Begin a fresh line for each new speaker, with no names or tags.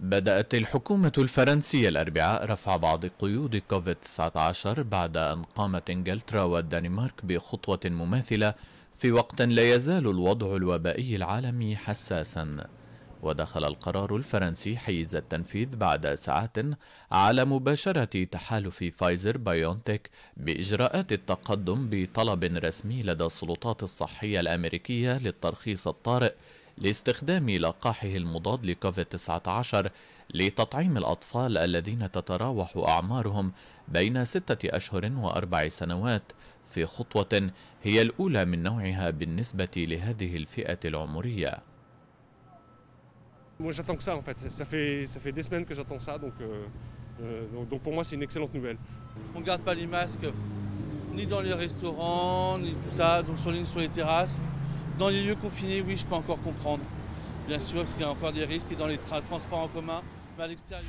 بدأت الحكومة الفرنسية الأربعاء رفع بعض قيود كوفيد-19 بعد أن قامت إنجلترا والدنمارك بخطوة مماثلة في وقت لا يزال الوضع الوبائي العالمي حساسا ودخل القرار الفرنسي حيز التنفيذ بعد ساعات على مباشرة تحالف فايزر بايونتك بإجراءات التقدم بطلب رسمي لدى السلطات الصحية الأمريكية للترخيص الطارئ لاستخدام لقاحه المضاد لكوفيد-19 لتطعيم الأطفال الذين تتراوح أعمارهم بين ستة أشهر وأربع سنوات في خطوة هي الأولى من نوعها بالنسبة لهذه الفئة العمرية.
Moi j'attends que ça en fait. Ça fait ça fait des semaines que j'attends ça donc euh, donc, donc pour moi c'est une excellente nouvelle.
On ne garde pas les masques ni dans les restaurants ni tout ça donc sur les sur les terrasses. Dans les lieux confinés, oui, je peux encore comprendre. Bien sûr, parce qu'il y a encore des risques, et dans les transports en commun, mais à l'extérieur.